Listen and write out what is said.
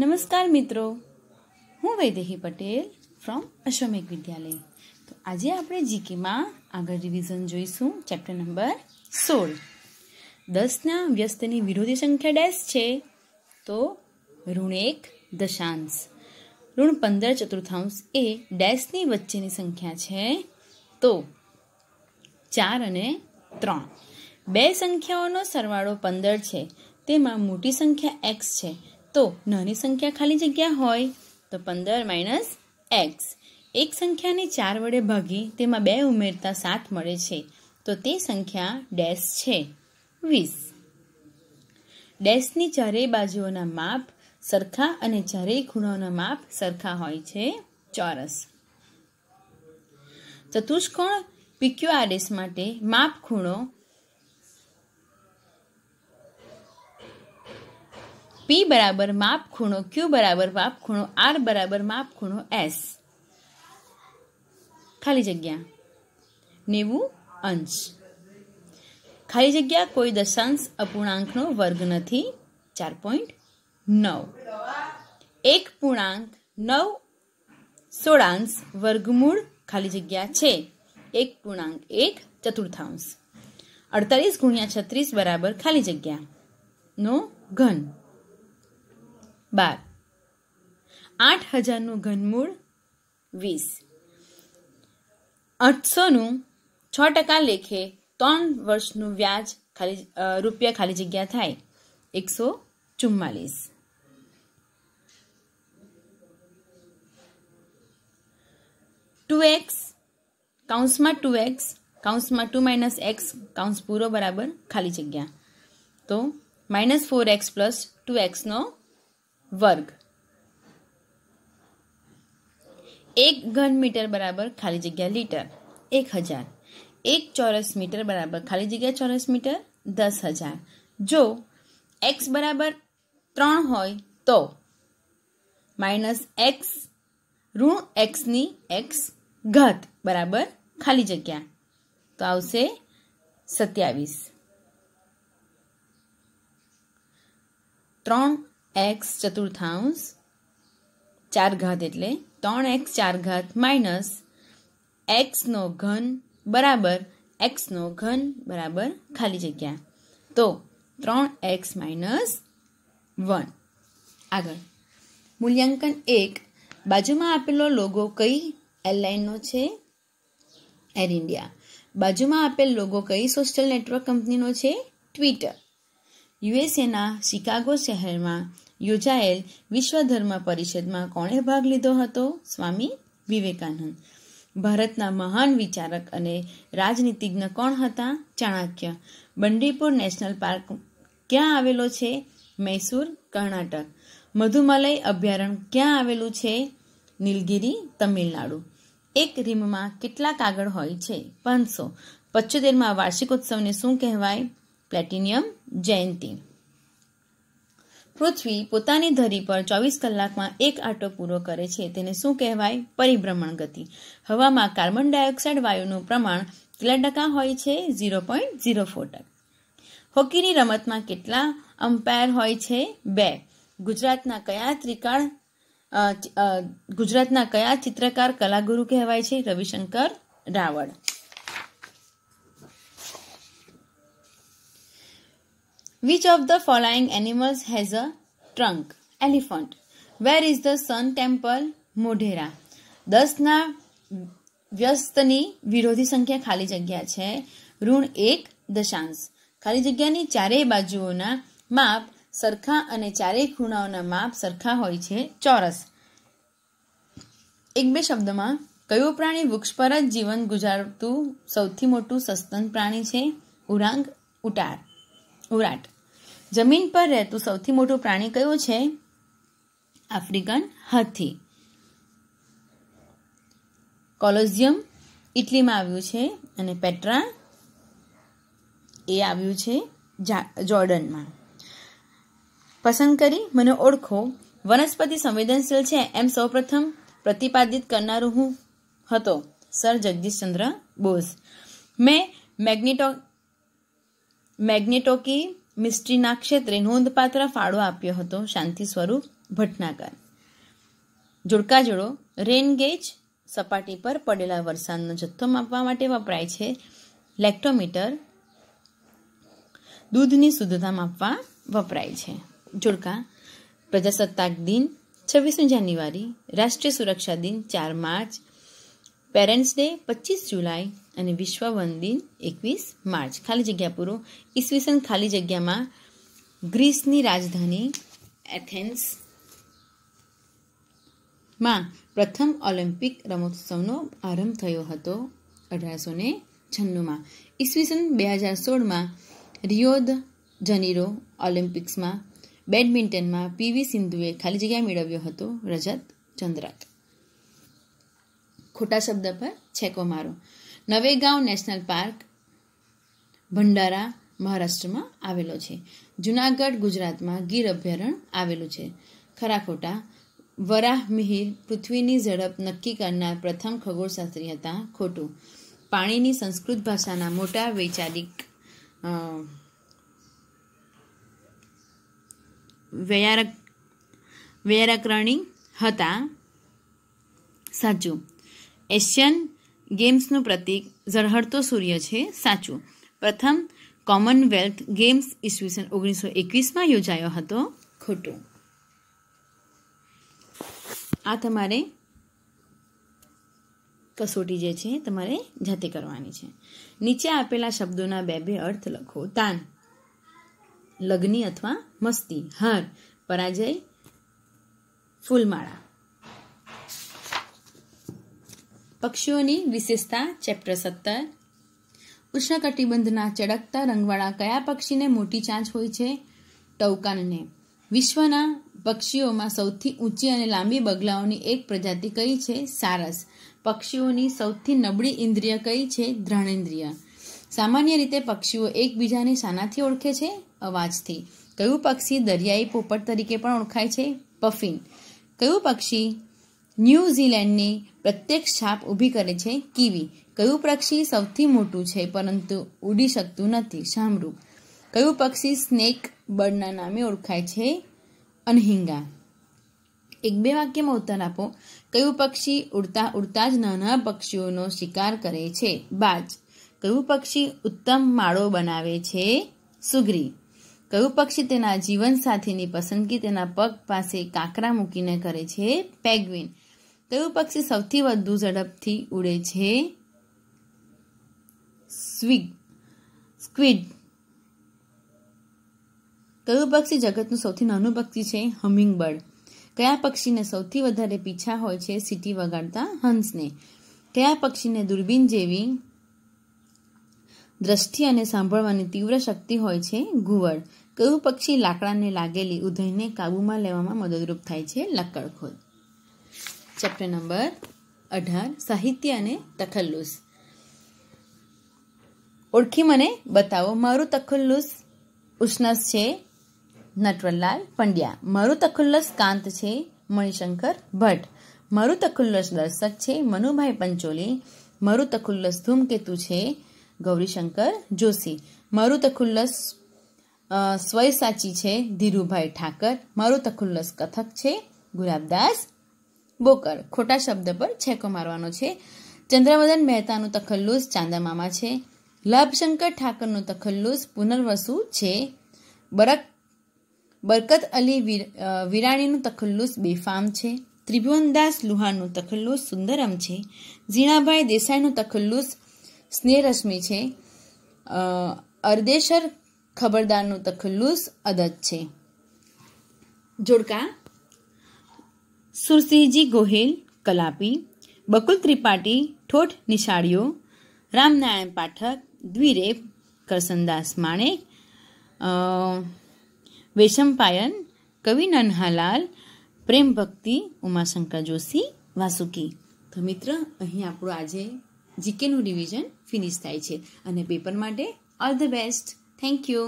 નમસ્કાર મિત્રો હું વૈદેહી પટેલ ફ્રોમ અશ્વમેક વિદ્યાલય તો આજે આપણે જીકેમાં આગળ રિવિઝન જોઈશું ચેપ્ટર નંબર સોળ દસના વ્યસ્તની વિરોધી સંખ્યા ડેશ છે તો ઋણ એક દશાંશ ઋણ પંદર ચતુર્થાંશ એ ડેશની વચ્ચેની સંખ્યા છે તો ચાર અને ત્રણ બે સંખ્યાઓનો સરવાળો પંદર છે તેમાં મોટી સંખ્યા એક્સ છે તો નાની સંખ્યા ખાલી જગ્યા હોય તો પંદર માઇનસ એક્સ એક સંખ્યાને ચાર વડે ભાગી તેમાં બે ઉમેરતા સાત મળે છે તો તે સંખ્યા ડેશ છે વીસ ડેશની ચારેય બાજુઓના માપ સરખા અને ચારેય ખૂણાઓના માપ સરખા હોય છે ચોરસ ચતુષ્કોણ પીક્યુઆરએસ માટે માપ ખૂણો પી બરાબર માપ ખૂણો ક્યુ બરાબર માપ ખૂણો આર બરાબર માપ ખૂણો એસ ખાલી જગ્યા નેવું અંશ ખાલી જગ્યા કોઈ દશાંશ અપૂર્ણાંકનો વર્ગ નથી ચાર પોઈન્ટ નવ એક પૂર્ણાંક નવ સોળાંશ વર્ગમૂળ ખાલી જગ્યા છે એક પૂર્ણાંક એક ચતુર્થાંશ અડતાલીસ ગુણ્યા છત્રીસ બરાબર ખાલી જગ્યા નો ઘન બાર આઠ હજારનું ઘનમૂળ વીસ આઠસોનું છ ટકા લેખે ત્રણ વર્ષનું વ્યાજ ખાલી રૂપિયા ખાલી જગ્યા થાય એકસો ચુમ્માલીસ ટુ એક્સ કાઉન્સમાં ટુ એક્સ કાઉન્સમાં ટુ માઇનસ એક્સ કાઉન્સ પૂરો બરાબર ખાલી જગ્યા તો minus four x plus two એક્સનો વર્ગ એક ઘન મીટર બરાબર ખાલી જગ્યા લીટર એક હજાર એક ચોરસ મીટર બરાબર ખાલી જગ્યા ચોરસ મીટર દસ હજાર જો એક્સ બરાબર ત્રણ હોય તો માઇનસ એક્સ ઋણ એક્સની એક્સ ઘાત બરાબર ખાલી જગ્યા તો આવશે સત્યાવીસ ત્રણ એક્સ ચતુર્થાંશ ચાર ઘાત એટલે ત્રણ એક્સ ચાર ઘાત માઇનસ એક્સનો ઘન બરાબર એક્સનો ઘન બરાબર ખાલી જગ્યા તો ત્રણ એક્સ માઇનસ વન આગળ મૂલ્યાંકન એક બાજુમાં આપેલો લોગો કઈ એરલાઇનનો છે એર ઇન્ડિયા બાજુમાં આપેલ લોગો કઈ સોશિયલ નેટવર્ક કંપનીનો છે ટ્વિટર યુએસએના શિકાગો શહેરમાં યોજાયેલ વિશ્વધર્મ પરિષદમાં કોણે ભાગ લીધો હતો સ્વામી વિવેકાનંદ ભારતના મહાન વિચારક અને રાજનીતિજ્ઞ કોણ હતા ચાણક્ય બંડીપુર નેશનલ પાર્ક ક્યાં આવેલો છે મૈસૂર કર્ણાટક મધુમલય અભયારણ્ય ક્યાં આવેલું છે નીલગિરી તમિલનાડુ એક રીમમાં કેટલા કાગળ હોય છે પાંચસો પંચોતેરમાં વાર્ષિકોત્સવને શું કહેવાય પ્લેટિનિયમ જયંતી પૃથ્વી પોતાની ધરી પર ચોવીસ કલાકમાં એક આટો પૂરો કરે છે તેને શું કહેવાય પરિભ્રમણ ગતિ હવામાં કાર્બન ડાયોક્સાઇડ વાયુનું પ્રમાણ કેટલા ટકા હોય છે ઝીરો પોઈન્ટ ઝીરો ફોર ટકા હોકીની રમતમાં કેટલા અમ્પાયર હોય છે બે ગુજરાતના કયા ત્રિકાળ ગુજરાતના કયા ચિત્રકાર કલાગુરુ કહેવાય છે Ravishankar Raval Which of the following animals has a trunk? Elephant. Where is the sun temple? Modhera દસના વ્યસ્તની વિરોધી સંખ્યા ખાલી જગ્યા છે ઋણ એક દશાંશ ખાલી જગ્યાની ચારેય બાજુઓના માપ સરખા અને ચારેય ખૂણાઓના માપ સરખા હોય છે ચોરસ એક બે શબ્દમાં કયું પ્રાણી વૃક્ષ પર જ જીવન ગુજારતું સૌથી મોટું સસ્તન પ્રાણી છે ઉરાંગ ઉટાર ઉરાટ જમીન પર રહેતું સૌથી મોટું પ્રાણી કયું છે આફ્રિકન હાથી કોલોઝિયમ ઇટલીમાં આવ્યું છે અને પેટ્રા એ આવ્યું છે જોર્ડનમાં પસંદ કરી મને ઓળખો વનસ્પતિ સંવેદનશીલ છે એમ સૌપ્રથમ પ્રતિપાદિત કરનારું હું હતો સર જગદીશચંદ્ર બોઝ મેં મેગ્નેટો મેગ્નેટોકી મિસ્ટ્રીના ક્ષેત્રે નોંધપાત્ર ફાળો આપ્યો હતો શાંતિ સ્વરૂપ ભટનાગર જોડકાજોડો રેન ગેજ સપાટી પર પડેલા વરસાદનો જથ્થો માપવા માટે વપરાય છે લેક્ટોમીટર દૂધની શુદ્ધતા માપવા વપરાય છે જોડકા પ્રજાસત્તાક દિન છવ્વીસમી જાન્યુઆરી રાષ્ટ્રીય સુરક્ષા દિન ચાર માર્ચ પેરેન્ટ્સ ડે પચીસ જુલાઈ અને વિશ્વ વન દિન એકવીસ માર્ચ ખાલી જગ્યા પૂરો ઈસવીસન ખાલી જગ્યામાં ગ્રીસની રાજધાની એથેન્સ માં પ્રથમ ઓલિમ્પિક રમોત્સવનો આરંભ થયો હતો અઢારસો ને છન્નુંમાં ઈસવીસન બે હજાર સોળમાં રિયો જનીરો ઓલિમ્પિક્સમાં બેડમિન્ટનમાં પીવી સિંધુએ ખાલી જગ્યા મેળવ્યો હતો રજત ચંદ્રક ખોટા શબ્દ પર છેકો મારો નવેગાંવ નેશનલ પાર્ક ભંડારા મહારાષ્ટ્રમાં આવેલો છે જુનાગઢ ગુજરાતમાં ગીર અભયારણ્ય આવેલું છે ખરા ખોટા વરાહ મિહિર પૃથ્વીની ઝડપ નક્કી કરનાર પ્રથમ ખગોળશાસ્ત્રી હતા ખોટું પાણીની સંસ્કૃત ભાષાના મોટા વૈચારિક વ્યયારક વ્યયારકરણી હતા સાચું એશિયન ગેમ્સનું પ્રતિક ઝળહળતો સૂર્ય છે સાચું પ્રથમ કોમનવેલ્થ ગેમ્સ ઈસવીસન ઓગણીસો એકવીસમાં યોજાયો હતો ખોટું આ તમારે કસોટી જે છે તમારે જાતે કરવાની છે નીચે આપેલા શબ્દોના બે બે અર્થ લખો તાન લગ્ની અથવા મસ્તી હાર પરાજય ફૂલમાળા પક્ષીઓની વિશેષતા ચેપ્ટર સત્તર ઉષ્ણકટિબંધના ચડકતા રંગવાળા કયા પક્ષીને મોટી ચાંચ હોય છે ટવકાનને વિશ્વના પક્ષીઓમાં સૌથી ઊંચી અને લાંબી બગલાઓની એક પ્રજાતિ કઈ છે સારસ પક્ષીઓની સૌથી નબળી ઇન્દ્રિય કઈ છે ધ્રાણેન્દ્રિય સામાન્ય રીતે પક્ષીઓ એકબીજાને શાનાથી ઓળખે છે અવાજથી કયું પક્ષી દરિયાઈ પોપટ તરીકે પણ ઓળખાય છે પફિન કયું પક્ષી ન્યૂઝીલેન્ડની પ્રત્યક્ષ છાપ ઊભી કરે છે કીવી કયું પક્ષી સૌથી મોટું છે પરંતુ ઉડી શકતું નથી સાંભળું કયું પક્ષી સ્નેક બર્ડના નામે ઓળખાય છે અનહિંગા એક બે વાક્યમાં ઉત્તર આપો કયું પક્ષી ઉડતા ઉડતા જ નાના પક્ષીઓનો શિકાર કરે છે બાજ કયું પક્ષી ઉત્તમ માળો બનાવે છે સુગરી કયું પક્ષી તેના જીવનસાથીની પસંદગી તેના પગ પાસે કાંકરા મૂકીને કરે છે પેગ્વિન કયું પક્ષી સૌથી વધુ ઝડપથી ઉડે છે સ્વિગ સ્ક્વિડ કયું પક્ષી જગતનું સૌથી નાનું પક્ષી છે હમિંગબર્ડ કયા પક્ષીને સૌથી વધારે પીછા હોય છે સીટી વગાડતા હંસને કયા પક્ષીને દૂરબીન જેવી દ્રષ્ટિ અને સાંભળવાની તીવ્ર શક્તિ હોય છે ઘુવડ કયું પક્ષી લાકડાને લાગેલી ઉધઈને કાબૂમાં લેવામાં મદદરૂપ થાય છે લક્કડખોદ ચેપ્ટર નંબર અઢાર સાહિત્ય અને તખલ્લુસ ઓળખી મને બતાવો મારું તખલ્લુસ ઉષ્ણસ છે નટવરલાલ પંડ્યા મારું તખલ્લસ કાંત છે મણિશંકર ભટ્ટ મારું તખુલ્લસ દર્શક છે મનુભાઈ પંચોલી મારું તખુલ્લસ ધૂમકેતુ છે ગૌરીશંકર જોશી મારું તખુલ્લસ સ્વય સાચી છે ધીરુભાઈ ઠાકર મારું તખુલ્લસ કથક છે ગુલાબદાસ બોકર ખોટા શબ્દ પર છેકો મારવાનો છે ચંદ્રવદન મહેતાનું તખલ્લુસ ચાંદામામા છે લાભશંકર ઠાકરનું તખલ્લુસ પુનર્વસુ છે બરક બરકત અલી વિરાણીનું તખલ્લુસ બેફામ છે ત્રિભુવનદાસ લુહારનું તખલ્લુસ સુંદરમ છે ઝીણાભાઈ દેસાઈનું તખલ્લુસ સ્નેહરશ્મિ છે અર્દેશર ખબરદારનું તખલ્લુસ અદત છે જોડકા સુરસિંહજી ગોહિલ કલાપી બકુલ ત્રિપાઠી ઠોઠ નિશાળીઓ રામનારાયણ પાઠક દ્વિરેપ કરસનદાસ માણેક વેશમપાયન કવિ નન્હાલાલ પ્રેમ ભક્તિ ઉમાશંકર જોશી વાસુકી તો મિત્ર અહીં આપણું આજે જીકેનું રિવિઝન ફિનિશ થાય છે અને પેપર માટે all the best thank you